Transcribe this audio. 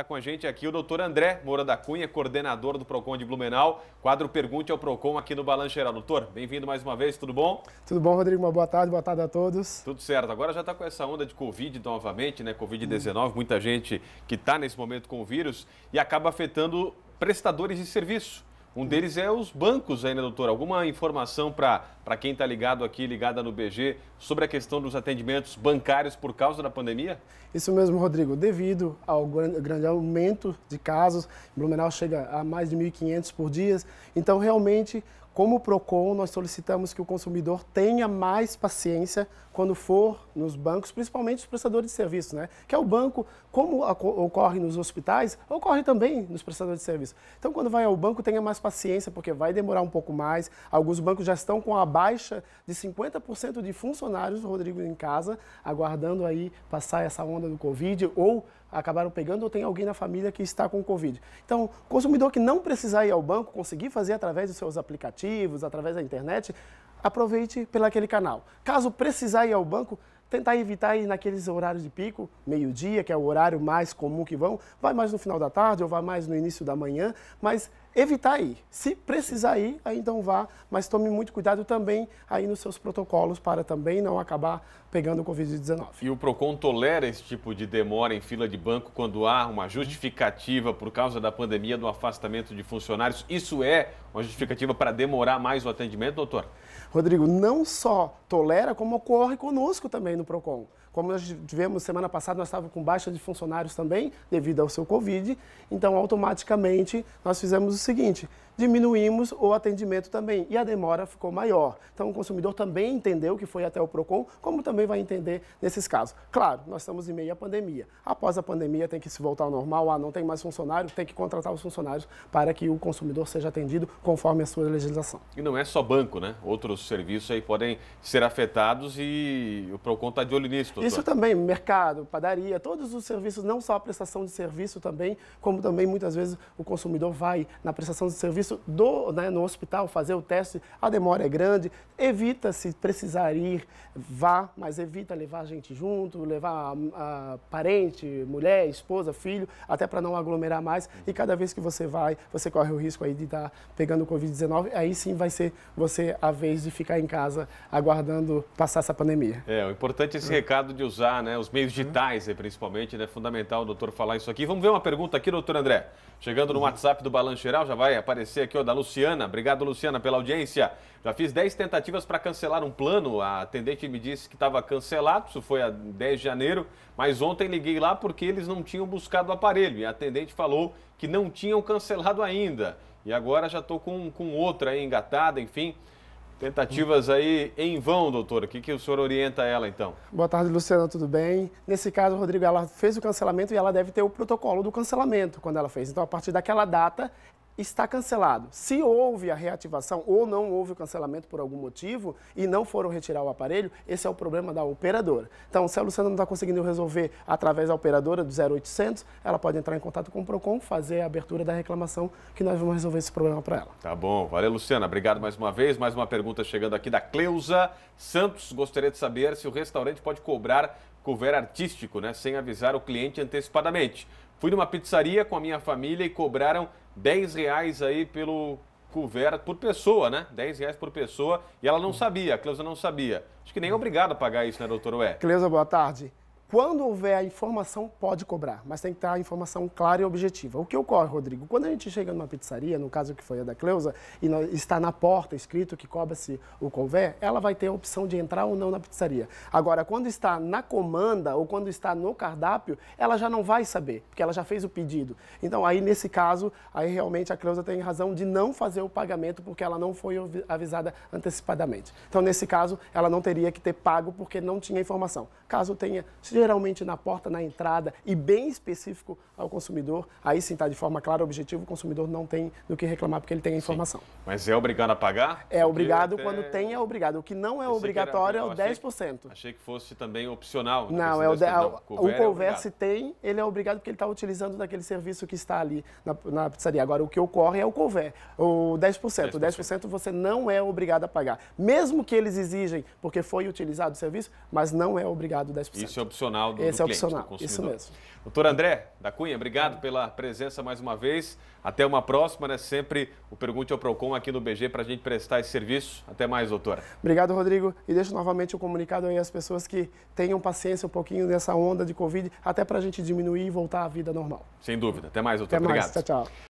está com a gente aqui o doutor André Moura da Cunha, coordenador do PROCON de Blumenau. Quadro Pergunte ao PROCON aqui no Balanço Geral. Doutor, bem-vindo mais uma vez, tudo bom? Tudo bom, Rodrigo, uma boa tarde, boa tarde a todos. Tudo certo, agora já está com essa onda de Covid novamente, né? Covid-19, muita gente que está nesse momento com o vírus e acaba afetando prestadores de serviço. Um deles é os bancos ainda, né, doutor. Alguma informação para quem está ligado aqui, ligada no BG, sobre a questão dos atendimentos bancários por causa da pandemia? Isso mesmo, Rodrigo. Devido ao grande aumento de casos, Blumenau chega a mais de 1.500 por dia. Então, realmente, como o PROCON, nós solicitamos que o consumidor tenha mais paciência quando for nos bancos, principalmente os prestadores de serviços, né? Que é o banco, como ocorre nos hospitais, ocorre também nos prestadores de serviços. Então, quando vai ao banco, tenha mais paciência, porque vai demorar um pouco mais. Alguns bancos já estão com a baixa de 50% de funcionários, Rodrigo, em casa, aguardando aí passar essa onda do Covid ou acabaram pegando ou tem alguém na família que está com Covid. Então, consumidor que não precisar ir ao banco, conseguir fazer através dos seus aplicativos, através da internet, aproveite aquele canal. Caso precisar ir ao banco, tentar evitar ir naqueles horários de pico, meio-dia, que é o horário mais comum que vão, vai mais no final da tarde ou vai mais no início da manhã, mas evitar ir. Se precisar ir, aí então vá, mas tome muito cuidado também aí nos seus protocolos para também não acabar pegando o Covid-19. E o PROCON tolera esse tipo de demora em fila de banco quando há uma justificativa por causa da pandemia do afastamento de funcionários? Isso é uma justificativa para demorar mais o atendimento, doutor? Rodrigo, não só tolera, como ocorre conosco também no PROCON. Como nós tivemos semana passada, nós estávamos com baixa de funcionários também, devido ao seu Covid. Então, automaticamente, nós fizemos o seguinte: diminuímos o atendimento também e a demora ficou maior. Então, o consumidor também entendeu que foi até o PROCON, como também vai entender nesses casos. Claro, nós estamos em meio à pandemia. Após a pandemia, tem que se voltar ao normal, ah, não tem mais funcionário, tem que contratar os funcionários para que o consumidor seja atendido conforme a sua legislação. E não é só banco, né? Outros serviços aí podem ser afetados e o PROCON está de olho nisso, doutor. Isso também, mercado, padaria, todos os serviços, não só a prestação de serviço também, como também muitas vezes o consumidor vai na prestação de serviço do, né, no hospital, fazer o teste, a demora é grande, evita se precisar ir, vá, mas evita levar a gente junto, levar a, ah, a parente, mulher, esposa, filho, até para não aglomerar mais. E cada vez que você vai, você corre o risco aí de estar tá pegando o Covid-19, aí sim vai ser você a vez de ficar em casa aguardando passar essa pandemia. É, o importante é esse recado de usar né, os meios digitais, principalmente, é fundamental o doutor falar isso aqui. Vamos ver uma pergunta aqui, doutor André, chegando no uhum. WhatsApp do Balanço Geral, já vai aparecer agradecer aqui da Luciana. Obrigado, Luciana, pela audiência. Já fiz 10 tentativas para cancelar um plano. A atendente me disse que estava cancelado, isso foi a 10 de janeiro, mas ontem liguei lá porque eles não tinham buscado o aparelho. E a atendente falou que não tinham cancelado ainda. E agora já estou com, com outra aí engatada, enfim. Tentativas aí em vão, doutora. O que, que o senhor orienta ela, então? Boa tarde, Luciana. Tudo bem? Nesse caso, Rodrigo, ela fez o cancelamento e ela deve ter o protocolo do cancelamento quando ela fez. Então, a partir daquela data, está cancelado. Se houve a reativação ou não houve o cancelamento por algum motivo e não foram retirar o aparelho, esse é o problema da operadora. Então, se a Luciana não está conseguindo resolver através da operadora do 0800, ela pode entrar em contato com o PROCON, fazer a abertura da reclamação, que nós vamos resolver esse problema para ela. Tá bom. Valeu, Luciana. Obrigado mais uma vez. Mais uma pergunta chegando aqui da Cleusa Santos. Gostaria de saber se o restaurante pode cobrar couvert artístico, né, sem avisar o cliente antecipadamente. Fui numa pizzaria com a minha família e cobraram 10 reais aí pelo couvera por pessoa, né? 10 reais por pessoa. E ela não sabia, a Cleusa não sabia. Acho que nem é obrigada a pagar isso, né, doutor Ué? Cleusa, boa tarde. Quando houver a informação, pode cobrar, mas tem que estar a informação clara e objetiva. O que ocorre, Rodrigo? Quando a gente chega numa pizzaria, no caso que foi a da Cleusa, e está na porta escrito que cobra-se o convé, ela vai ter a opção de entrar ou não na pizzaria. Agora, quando está na comanda ou quando está no cardápio, ela já não vai saber, porque ela já fez o pedido. Então, aí nesse caso, aí realmente a Cleusa tem razão de não fazer o pagamento porque ela não foi avisada antecipadamente. Então, nesse caso, ela não teria que ter pago porque não tinha informação. Caso tenha, se geralmente na porta, na entrada e bem específico ao consumidor, aí sim está de forma clara, objetiva, o consumidor não tem do que reclamar porque ele tem a informação. Sim. Mas é obrigado a pagar? É obrigado até... quando tem, é obrigado. O que não é obrigatório era... é o 10%. Achei, achei que fosse também opcional. Né? Não, é o, de... o é Converse é tem, ele é obrigado porque ele está utilizando daquele serviço que está ali na, na pizzaria. Agora, o que ocorre é o couvert, o 10%. 10%. O 10% você não é obrigado a pagar. Mesmo que eles exigem porque foi utilizado o serviço, mas não é obrigado 10%. Isso é opcional opcional do, Esse do é cliente, opcional, isso mesmo. Doutor André da Cunha, obrigado pela presença mais uma vez. Até uma próxima, né? Sempre o Pergunte ao PROCON aqui no BG para a gente prestar esse serviço. Até mais, doutora. Obrigado, Rodrigo. E deixo novamente o um comunicado aí às pessoas que tenham paciência um pouquinho nessa onda de Covid, até para a gente diminuir e voltar à vida normal. Sem dúvida. Até mais, doutor. Até mais. Obrigado. Tchau, tchau.